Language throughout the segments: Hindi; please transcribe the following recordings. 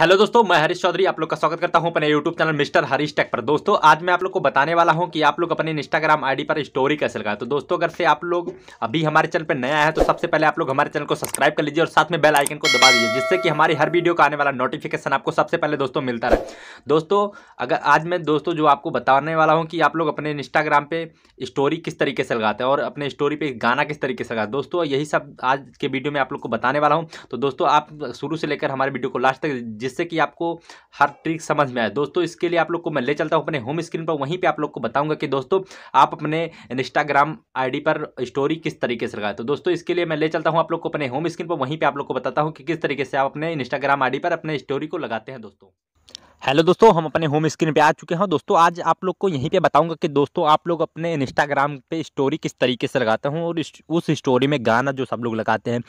हेलो दोस्तों मैं हरीश चौधरी आप लोग का स्वागत करता हूं अपने YouTube channel mister Harish tech पर दोस्तों आज मैं आप लोग को बताने वाला हूं कि आप लोग अपने इंस्टाग्राम आईडी पर स्टोरी कैसे लगाए तो दोस्तों अगर से आप लोग अभी हमारे चैनल पर नया है तो सबसे पहले आप लोग हमारे चैनल को सब्सक्राइब कर लीजिए और साथ में बेल आइकन को दबा दीजिए जिससे कि हमारी हर वीडियो का आने वाला नोटिफिकेशन आपको सबसे पहले दोस्तों मिलता रहे दोस्तों अगर आज मैं दोस्तों जो आपको बताने वाला हूँ कि आप लोग अपने इंस्टाग्राम पर स्टोरी किस तरीके से लगाते हैं और अपने स्टोरी पर गाना किस तरीके से लगाते दोस्तों यही सब आज के वीडियो में आप लोग को बताने वाला हूँ तो दोस्तों आप शुरू से लेकर हमारे वीडियो को लास्ट तक जिससे कि आपको हर ट्रिक समझ में आए दोस्तों इसके लिए आप लोग को मैं ले चलता हूँ अपने होम स्क्रीन पर वहीं पर आप लोग को बताऊँगा कि दोस्तों आप अपने इंस्टाग्राम आई पर स्टोरी किस तरीके से लगाए तो दोस्तों इसके लिए मैं ले चलता हूँ आप लोग को अपने होम स्क्रीन पर वहीं पर आप लोग को बताता हूँ कि किस तरीके से आप अपने इंस्टाग्राम आई पर अपने स्टोरी को लगाते हैं दोस्तों हेलो दोस्तों हम अपने होम स्क्रीन पे आ चुके हैं दोस्तों आज आप लोग को यहीं पे बताऊंगा कि दोस्तों आप लोग अपने इंस्टाग्राम पे स्टोरी किस तरीके से लगाते हैं और उस स्टोरी में गाना जो सब लोग लगाते हैं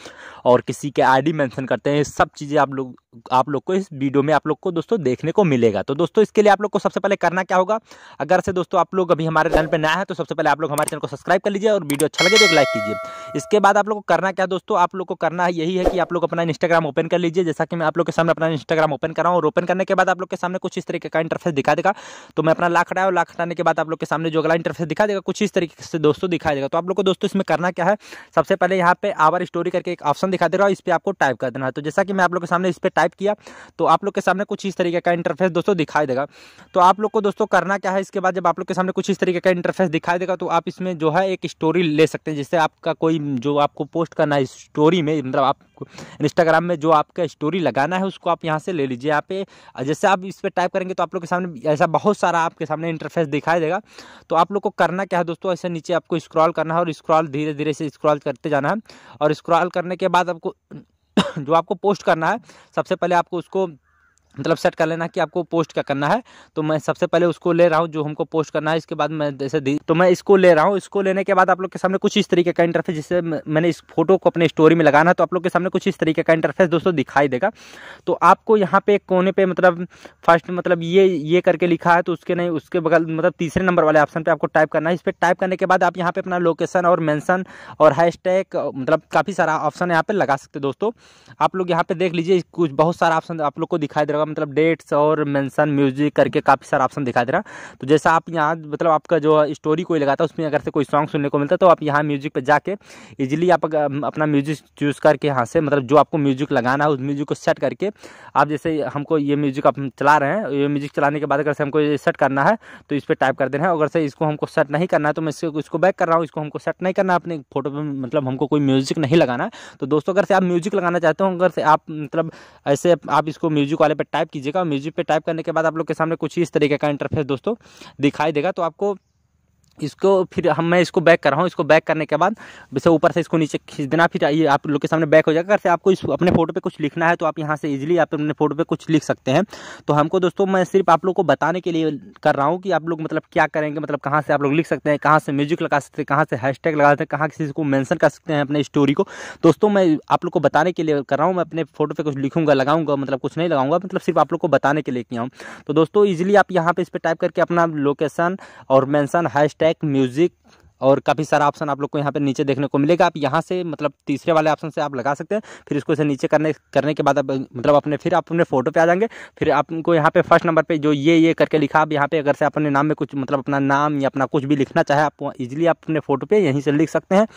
और किसी के आईडी मेंशन करते हैं सब चीज़ें आप लोग आप लोग को इस वीडियो में आप लोग को दोस्तों देखने को मिलेगा तो दोस्तों इसके लिए आप लोग को सबसे पहले करना क्या होगा अगर से दोस्तों आप लोग अभी हमारे चैनल पर नया है तो सबसे पहले आप लोग हमारे चैनल को सब्सक्राइब कर लीजिए और वीडियो अच्छा लगे तो एक लाइक कीजिए इसके बाद आप लोग को करना क्या दोस्तों आप लोग को करना यही है कि आप लोग अपना इंस्टाग्राम ओपन कर लीजिए जैसा कि मैं आप लोग के सामने अपना इंस्टाग्राम ओपन कराऊँ और ओपन करने के बाद आप लोग के सामने कुछ इस तरीके का इंटरफेस दिखा देगा तो मैं अपना लाख हटाया और लाख हटाने के बाद आप लोग के सामने जो अगला इंटरफेस दिखा देगा कुछ इस तरीके से दोस्तों दिखाई देगा तो आप लोग को दोस्तों इसमें करना क्या है सबसे पहले यहाँ पे आवर स्टोरी करके एक ऑप्शन दिखा दे रहा है इस पर आपको टाइप कर देना है तो जैसा कि मैं आप लोग के सामने इस पर टाइप किया तो आप लोग के सामने कुछ इस तरीके का इंटरफेस दोस्तों दिखाई देगा तो आप लोग को दोस्तों करना क्या है इसके बाद जब आप लोग के सामने कुछ इस तरीके का इंटरफेस दिखाई देगा तो आप इसमें जो है एक स्टोरी ले सकते हैं जिससे आपका कोई जो आपको पोस्ट करना है स्टोरी में मतलब आप इंस्टाग्राम में जो आपका स्टोरी लगाना है उसको आप यहाँ से ले लीजिए यहाँ पे जैसे आप इस पर टाइप करेंगे तो आप लोग के सामने ऐसा बहुत सारा आपके सामने इंटरफेस दिखाई देगा तो आप लोग को करना क्या है दोस्तों ऐसे नीचे आपको स्क्रॉल करना है और स्क्रॉल धीरे धीरे से स्क्रॉल करते जाना है और स्क्रॉल करने के बाद आपको जो आपको पोस्ट करना है सबसे पहले आपको उसको मतलब सेट कर लेना कि आपको पोस्ट क्या करना है तो मैं सबसे पहले उसको ले रहा हूँ जो हमको पोस्ट करना है इसके बाद मैं जैसे दी तो मैं इसको ले रहा हूँ इसको लेने के बाद आप लोग के सामने कुछ इस तरीके का इंटरफेस जिससे मैंने इस फोटो को अपने स्टोरी में लगाना है तो आप लोग के सामने कुछ इस तरीके का इंटरफेस दोस्तों दिखाई देगा तो आपको यहाँ पे कोने पर मतलब फर्स्ट मतलब ये ये करके लिखा है तो उसके नहीं उसके बगल मतलब तीसरे नंबर वाले ऑप्शन पर आपको टाइप करना है इस पर टाइप करने के बाद आप यहाँ पर अपना लोकेशन और मैंसन और हैश मतलब काफ़ी सारा ऑप्शन यहाँ पर लगा सकते दोस्तों आप लोग यहाँ पर देख लीजिए कुछ बहुत सारा ऑप्शन आप लोग को दिखाई दे रहा होगा मतलब डेट्स मतलब और मेंशन म्यूजिक करके काफ़ी सारा ऑप्शन दिखा दे रहा तो जैसा आप यहाँ मतलब आपका जो स्टोरी कोई लगाता है उसमें अगर से कोई सॉन्ग सुनने को मिलता है तो आप यहाँ म्यूजिक पर जाके ईजिली आप अपना म्यूजिक चूज़ करके यहाँ से मतलब जो आपको म्यूजिक लगाना है उस म्यूजिक को सेट करके आप जैसे हमको ये म्यूजिक आप चला रहे हैं ये म्यूजिक चलाने के बाद अगर से हमको ये सेट करना है तो इस पर टाइप कर देना है अगर से इसको हमको सेट नहीं करना है तो मैं इसको इसको बैक कर रहा हूँ इसको हमको सेट नहीं करना अपने फोटो पर मतलब हमको कोई म्यूजिक नहीं लगाना है तो दोस्तों अगर से आप म्यूजिक लगाना चाहते हो अगर से आप मतलब ऐसे आप इसको म्यूजिक वाले पर टाइप कीजिएगा म्यूजिक पे टाइप करने के बाद आप लोग के सामने कुछ इस तरीके का इंटरफेस दोस्तों दिखाई देगा तो आपको इसको फिर हम मैं इसको बैक कर रहा हूँ इसको बैक करने के बाद जैसे ऊपर से इसको नीचे खींच देना फिर ये आप लोग के सामने बैक हो जाएगा से आपको इस अपने फोटो पे कुछ लिखना है तो आप यहाँ से इजीली आप अपने फोटो पे कुछ लिख सकते हैं तो हमको दोस्तों मैं सिर्फ आप लोग को बताने के लिए कर रहा हूँ कि आप लोग मतलब क्या करेंगे मतलब कहाँ से आप लोग लिख सकते हैं कहाँ से म्यूजिक लगा सकते हैं कहाँ से हैश लगा सकते हैं कहाँ किसी को मैंसन कर सकते हैं अपने स्टोरी को दोस्तों मैं आप लोग को बताने के लिए कर रहा हूँ मैं अपने फोटो पर कुछ लिखूंगा लगाऊंगा मतलब कुछ नहीं लगाऊंगा मतलब सिर्फ आप लोग को बताने के लिए किया हूँ तो दोस्तों ईजिली आप यहाँ पर इस पर टाइप करके अपना लोकेशन और मैंसन हैश black music और काफ़ी सारा ऑप्शन आप लोग को यहाँ पे नीचे देखने को मिलेगा आप यहाँ से मतलब तीसरे वाले ऑप्शन से आप लगा सकते हैं फिर इसको से नीचे करने करने के बाद आप मतलब अपने फिर आप अपने फोटो पे आ जाएंगे फिर आपको यहाँ पे फर्स्ट नंबर पे जो ये ये करके लिखा आप यहाँ पे अगर से अपने नाम में कुछ मतलब अपना नाम या अपना कुछ भी लिखना चाहे आप इजिली आप अपने फोटो पर यहीं से लिख सकते हैं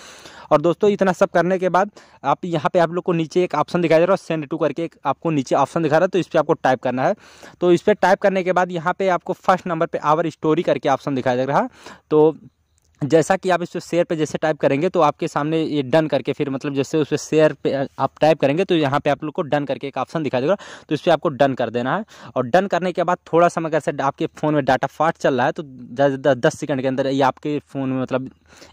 और दोस्तों इतना सब करने के बाद आप यहाँ पर आप लोग को नीचे एक ऑप्शन दिखाई दे रहा है सेंड टू करके एक आपको नीचे ऑप्शन दिखा रहा है तो इस पर आपको टाइप करना है तो इस पर टाइप करने के बाद यहाँ पर आपको फर्स्ट नंबर पर आवर स्टोरी करके ऑप्शन दिखाई दे रहा है तो जैसा कि आप इस शेयर पे जैसे टाइप करेंगे तो आपके सामने ये डन करके फिर मतलब जैसे उस पर शेयर पे आप टाइप करेंगे तो यहाँ पे आप लोग को डन करके एक ऑप्शन दिखा देगा तो इस पर आपको डन कर देना है और डन करने के बाद थोड़ा समय अगर से आपके फ़ोन में डाटा फास्ट चल रहा है तो दस सेकंड के अंदर ये आपके फ़ोन में मतलब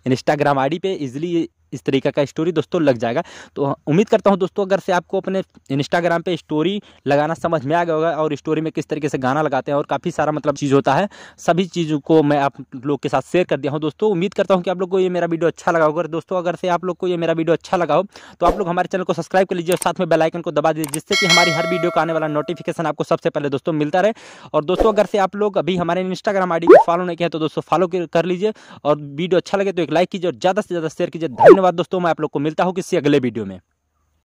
इंस्टाग्राम आई डी पर इस तरीके का स्टोरी दोस्तों लग जाएगा तो उम्मीद करता हूँ दोस्तों अगर से आपको अपने इंस्टाग्राम पर स्टोरी लगाना समझ में आ गया होगा और स्टोरी में किस तरीके से गाना लगाते हैं और काफ़ी सारा मतलब चीज़ होता है सभी चीज़ों को मैं आप लोग के साथ शेयर कर दिया हूँ दोस्तों उम्मीद करता हूँ कि आप लोग को ये मेरा वीडियो अच्छा लगा होगा दोस्तों अगर से आप लोग को ये मेरा वीडियो अच्छा लगा हो तो आप लोग हमारे चैनल को सब्सक्राइब कर लीजिए और साथ में बेलाइकन को दबा दीजिए जिससे कि हमारी हर वीडियो का आने वाला नोटिफिकेशन आपको सबसे पहले दोस्तों मिलता रहे और दोस्तों अगर से आप लोग अभी हमारे इंस्टाग्राम आई को फॉलो नहीं किया तो दोस्तों फॉलो कर लीजिए और वीडियो अच्छा लगे तो एक लाइक कीजिए और ज़्यादा से ज़्यादा शेयर कीजिए धन्यवाद धन्यवाद दोस्तों मैं आप लोग को मिलता हूँ किसी अगले वीडियो में